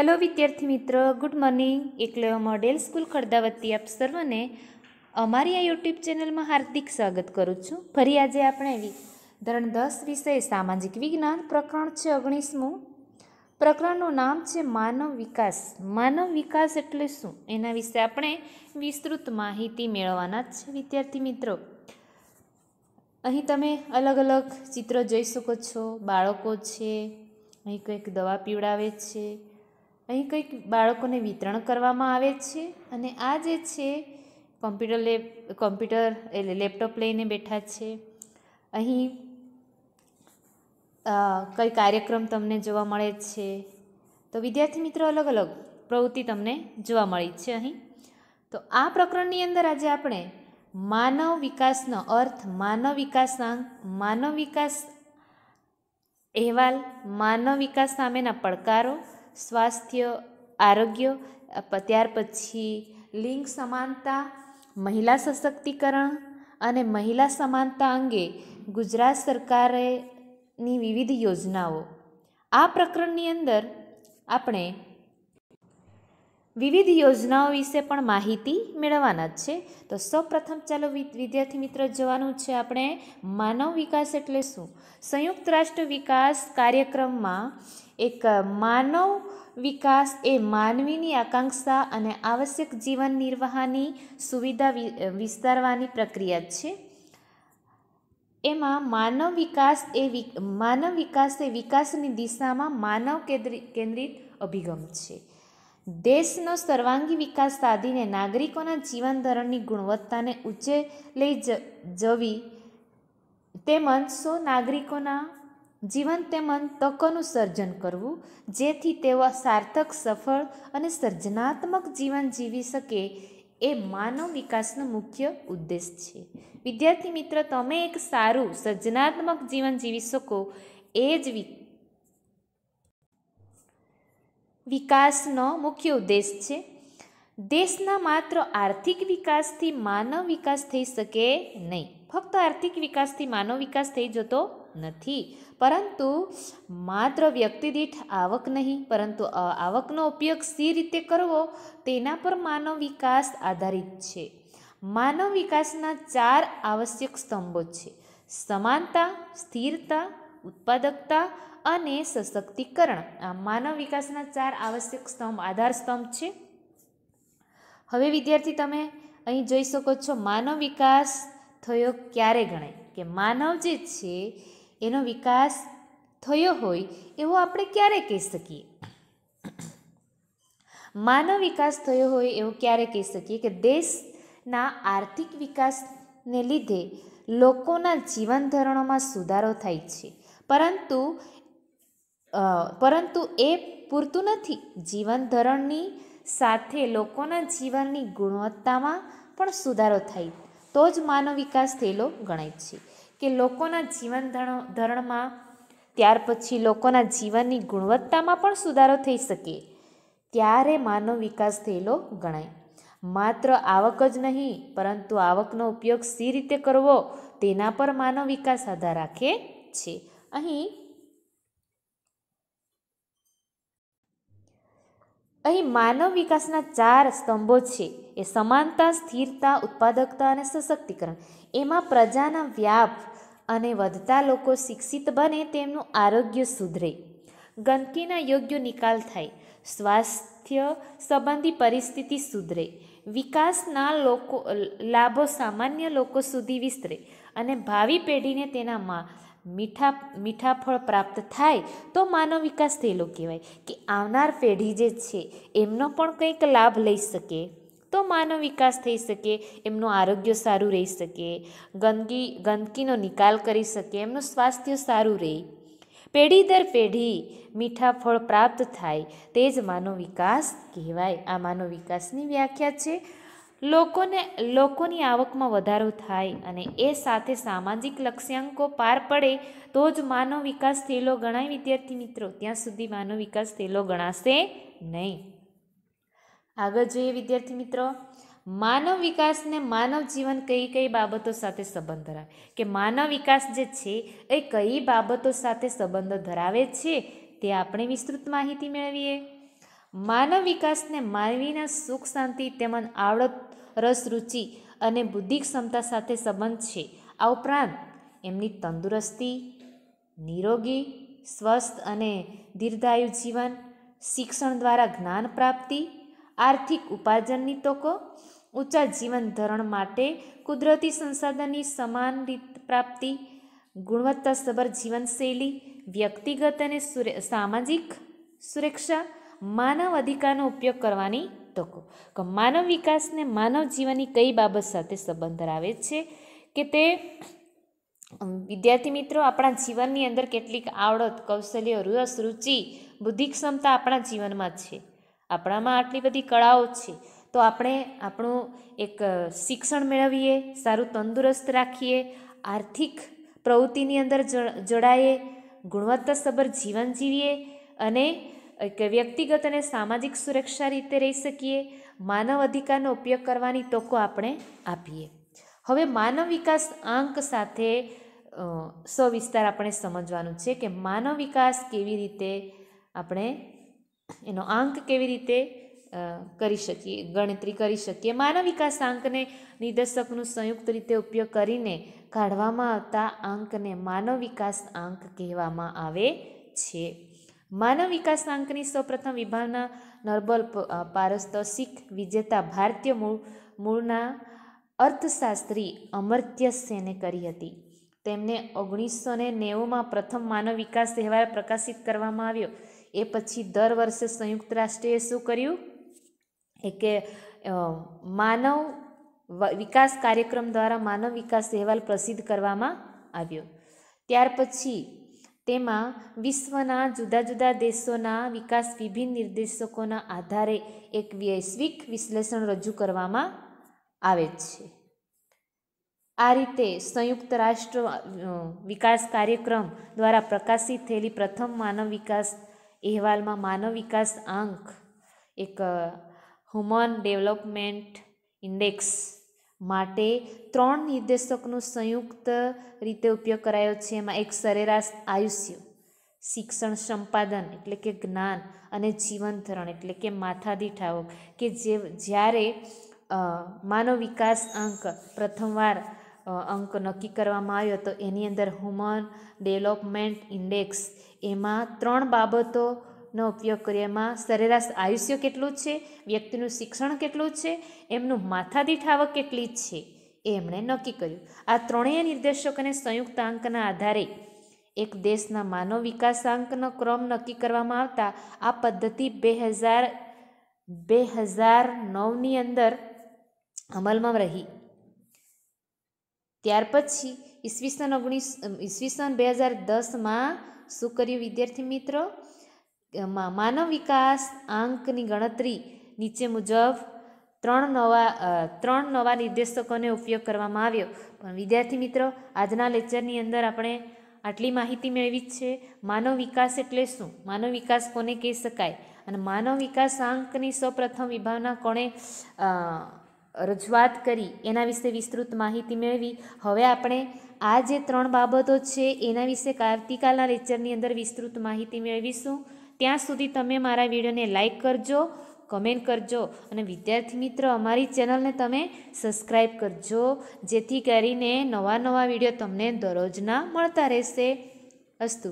hello વિદ્યાર્થી મિત્ર good morning Eklavya model school ખડદાવતી આપ સર્વને અમારી આ યુટ્યુબ ચેનલમાં હાર્દિક સ્વાગત કરું છું ફરી આજે આપણે ધોરણ દસ વિષય સામાજિક વિજ્ઞાન પ્રકરણ છે ઓગણીસમું પ્રકરણનું નામ છે માનવ વિકાસ માનવ વિકાસ એટલે શું એના વિશે આપણે વિસ્તૃત માહિતી મેળવવાના છે વિદ્યાર્થી મિત્રો અહીં તમે અલગ અલગ ચિત્રો જોઈ શકો છો બાળકો છે અહીં કંઈક દવા પીવડાવે છે અહીં કંઈક બાળકોને વિતરણ કરવામાં આવે છે અને આ જે છે કોમ્પ્યુટર લેબ કોમ્પ્યુટર એટલે લેપટોપ લઈને બેઠા છે અહીં કઈ કાર્યક્રમ તમને જોવા મળે છે તો વિદ્યાર્થી મિત્રો અલગ અલગ પ્રવૃત્તિ તમને જોવા મળી છે અહીં તો આ પ્રકરણની અંદર આજે આપણે માનવ વિકાસનો અર્થ માનવ વિકાસાંક માનવ વિકાસ અહેવાલ માનવ વિકાસ સામેના પડકારો સ્વાસ્થ્ય આરોગ્ય ત્યાર પછી લિંગ સમાનતા મહિલા સશક્તિકરણ અને મહિલા સમાનતા અંગે ગુજરાત સરકારેની વિવિધ યોજનાઓ આ પ્રકરણની અંદર આપણે વિવિધ યોજનાઓ વિશે પણ માહિતી મેળવવાના જ છે તો સૌપ્રથમ ચાલો વિદ્યાર્થી મિત્ર જવાનું છે આપણે માનવ વિકાસ એટલે શું સંયુક્ત રાષ્ટ્ર વિકાસ કાર્યક્રમમાં એક માનવ વિકાસ એ માનવીની આકાંક્ષા અને આવશ્યક જીવન નિર્વાહની સુવિધા વિસ્તારવાની પ્રક્રિયા છે એમાં માનવ વિકાસ એ માનવ વિકાસ એ વિકાસની દિશામાં માનવ કેન્દ્રિત અભિગમ છે દેશનો સર્વાંગી વિકાસ સાધીને નાગરિકોના જીવન ધોરણની ગુણવત્તાને ઊંચે લઈ જવી તેમજ સો નાગરિકોના જીવન તેમજ તકોનું સર્જન કરવું જેથી તેઓ સાર્થક સફળ અને સર્જનાત્મક જીવન જીવી શકે એ માનવ વિકાસનો મુખ્ય ઉદ્દેશ છે વિદ્યાર્થી મિત્ર તમે એક સારું સર્જનાત્મક જીવન જીવી શકો એ જ વિકાસનો મુખ્ય ઉદ્દેશ છે દેશના માત્ર આર્થિક વિકાસથી માનવ વિકાસ થઈ શકે નહીં ફક્ત આર્થિક વિકાસથી માનવ વિકાસ થઈ જતો નથી પરંતુ માત્ર વ્યક્તિ દીઠ આવક નહીં પરંતુ આવકનો ઉપયોગ સી રીતે કરવો તેના પર માનવ વિકાસ આધારિત છે માનવ વિકાસના ચાર આવશ્યક સ્તંભો છે સમાનતા સ્થિરતા ઉત્પાદકતા અને સશક્તિકરણ આ માનવ વિકાસના ચાર આવશ્યક સ્તંભ આધાર સ્તંભ છે હવે વિદ્યાર્થી તમે અહીં જોઈ શકો છો માનવ વિકાસ થયો ક્યારે ગણાય કે માનવ જે છે એનો વિકાસ થયો હોય એવો આપણે ક્યારે કહી શકીએ માનવ વિકાસ થયો હોય એવું ક્યારે કહી શકીએ કે દેશના આર્થિક વિકાસને લીધે લોકોના જીવન સુધારો થાય છે પરંતુ પરંતુ એ પૂરતું નથી જીવન ધોરણની સાથે લોકોના જીવનની ગુણવત્તામાં પણ સુધારો થાય તો જ માનવ વિકાસ થયેલો ગણાય છે કે લોકોના જીવન ધોરણમાં ત્યાર પછી લોકોના જીવનની ગુણવત્તામાં પણ સુધારો થઈ શકે ત્યારે માનવ વિકાસ થયેલો ગણાય માત્ર આવક જ નહીં પરંતુ આવકનો ઉપયોગ સી રીતે કરવો તેના પર માનવ વિકાસ આધાર રાખે છે અહીં અહીં માનવ વિકાસના ચાર સ્તંભો છે એ સમાનતા સ્થિરતા ઉત્પાદકતા અને સશક્તિકરણ એમાં પ્રજાના વ્યાપ અને વધતા લોકો શિક્ષિત બને તેમનું આરોગ્ય સુધરે ગંદકીના યોગ્ય નિકાલ થાય સ્વાસ્થ્ય સંબંધી પરિસ્થિતિ સુધરે વિકાસના લોકો લાભો સામાન્ય લોકો સુધી વિસ્તરે અને ભાવિ પેઢીને તેનામાં મીઠા મીઠા ફળ પ્રાપ્ત થાય તો માનવ વિકાસ થયેલો કહેવાય કે આવનાર પેઢી જે છે એમનો પણ કંઈક લાભ લઈ શકે તો માનવ વિકાસ થઈ શકે એમનું આરોગ્ય સારું રહી શકે ગંદકી ગંદકીનો નિકાલ કરી શકે એમનું સ્વાસ્થ્ય સારું રહે પેઢી દર પેઢી મીઠા ફળ પ્રાપ્ત થાય તે જ માનવ વિકાસ કહેવાય આ માનવ વિકાસની વ્યાખ્યા છે લોકોને લોકોની આવકમાં વધારો થાય અને એ સાથે સામાજિક લક્ષ્યાંકો પાર પડે તો જ માનવ વિકાસ થયેલો ગણાય વિદ્યાર્થી મિત્રો ત્યાં સુધી માનવ વિકાસ થયેલો ગણાશે નહીં આગળ જોઈએ વિદ્યાર્થી મિત્રો માનવ વિકાસને માનવ જીવન કઈ કઈ બાબતો સાથે સંબંધ ધરાવે કે માનવ વિકાસ જે છે એ કઈ બાબતો સાથે સંબંધ ધરાવે છે તે આપણે વિસ્તૃત માહિતી મેળવીએ માનવ વિકાસને માનવીના સુખ શાંતિ તેમજ આવડત રસ રુચિ અને બુદ્ધિ ક્ષમતા સાથે સંબંધ છે આ ઉપરાંત એમની તંદુરસ્તી નિરોગી સ્વસ્થ અને દીર્ઘાયુ જીવન શિક્ષણ દ્વારા જ્ઞાન પ્રાપ્તિ આર્થિક ઉપાર્જનની તકો ઊંચા જીવન ધોરણ માટે કુદરતી સંસાધનની સમાન રીત પ્રાપ્તિ ગુણવત્તાસભર જીવનશૈલી વ્યક્તિગત અને સામાજિક સુરક્ષા માનવ અધિકારનો ઉપયોગ કરવાની તકો કે માનવ વિકાસને માનવ જીવનની કઈ બાબત સાથે સંબંધ ધરાવે છે કે તે વિદ્યાર્થી મિત્રો આપણા જીવનની અંદર કેટલીક આવડત કૌશલ્ય રસ રુચિ બુદ્ધિ ક્ષમતા આપણા જીવનમાં છે આપણામાં આટલી બધી કળાઓ છે તો આપણે આપણું એક શિક્ષણ મેળવીએ સારું તંદુરસ્ત રાખીએ આર્થિક પ્રવૃત્તિની અંદર જોડાઈએ ગુણવત્તાસભર જીવન જીવીએ અને કે વ્યક્તિગત અને સામાજિક સુરક્ષા રીતે રહી શકીએ માનવ અધિકારનો ઉપયોગ કરવાની તકો આપણે આપીએ હવે માનવ વિકાસ આંક સાથે સવિસ્તાર આપણે સમજવાનું છે કે માનવ વિકાસ કેવી રીતે આપણે એનો આંક કેવી રીતે કરી શકીએ ગણતરી કરી શકીએ માનવ વિકાસ આંકને નિર્દેશકનું સંયુક્ત રીતે ઉપયોગ કરીને કાઢવામાં આવતા આંકને માનવ વિકાસ આંક કહેવામાં આવે છે માનવ વિકાસાંકની સૌપ્રથમ વિભાવના નર્બલ શીખ વિજેતા ભારતીય મૂળ મૂળના અર્થશાસ્ત્રી અમર્ત્ય સેને કરી હતી તેમને ઓગણીસો ને નેવુંમાં પ્રથમ માનવ વિકાસ તહેવાર પ્રકાશિત કરવામાં આવ્યો એ પછી દર વર્ષે સંયુક્ત રાષ્ટ્રએ શું કર્યું એ કે માનવ વિકાસ કાર્યક્રમ દ્વારા માનવ વિકાસ અહેવાલ પ્રસિદ્ધ કરવામાં આવ્યો ત્યાર પછી તેમાં વિશ્વના જુદા જુદા દેશોના વિકાસ વિભિન્ન નિર્દેશકોના આધારે એક વૈશ્વિક વિશ્લેષણ રજૂ કરવામાં આવે છે આ રીતે સંયુક્ત રાષ્ટ્ર વિકાસ કાર્યક્રમ દ્વારા પ્રકાશિત થયેલી પ્રથમ માનવ વિકાસ અહેવાલમાં માનવ વિકાસ આંક એક હ્યુમન ડેવલપમેન્ટ ઇન્ડેક્સ માટે ત્રણ નિર્દેશકનો સંયુક્ત રીતે ઉપયોગ કરાયો છે એમાં એક સરેરાશ આયુષ્ય શિક્ષણ સંપાદન એટલે કે જ્ઞાન અને જીવન ધરણ એટલે કે માથાદીઠ આવક કે જે જ્યારે માનવ વિકાસ અંક પ્રથમવાર અંક નક્કી કરવામાં આવ્યો તો એની અંદર હ્યુમન ડેવલપમેન્ટ ઇન્ડેક્સ એમાં ત્રણ બાબતો નો ઉપયોગ કરીએ એમાં સરેરાશ આયુષ્ય કેટલું છે વ્યક્તિનું શિક્ષણ કેટલું છે એમનું માથાદીઠ આવક કેટલી છે એ એમણે નક્કી કર્યું આ ત્રણેય નિર્દેશકોને સંયુક્ત આંકના આધારે એક દેશના માનવ વિકાસાંકનો ક્રમ નક્કી કરવામાં આવતા આ પદ્ધતિ બે હજાર બે હજાર નવની અંદર અમલમાં રહી ત્યાર પછી ઈસવીસન ઓગણીસ ઈસવીસન બે હજાર દસમાં શું કર્યું વિદ્યાર્થી મિત્રો માં માનવ વિકાસ આંકની ગણતરી નીચે મુજબ ત્રણ નવા ત્રણ નવા નિર્દેશકોને ઉપયોગ કરવામાં આવ્યો પણ વિદ્યાર્થી મિત્રો આજના લેક્ચરની અંદર આપણે આટલી માહિતી મેળવી જ છે માનવ વિકાસ એટલે શું માનવ વિકાસ કોને કહી શકાય અને માનવ વિકાસ આંકની સૌપ્રથમ વિભાવના કોણે રજૂઆત કરી એના વિશે વિસ્તૃત માહિતી મેળવી હવે આપણે આ જે ત્રણ બાબતો છે એના વિશે આવતીકાલના લેક્ચરની અંદર વિસ્તૃત માહિતી મેળવીશું ત્યાં સુધી તમે મારા વિડીયોને લાઇક કરજો કમેન્ટ કરજો અને વિદ્યાર્થી મિત્ર અમારી ચેનલને તમે સબસ્ક્રાઈબ કરજો જેથી કરીને નવા નવા વિડીયો તમને દરરોજના મળતા રહેશે અસ્તુ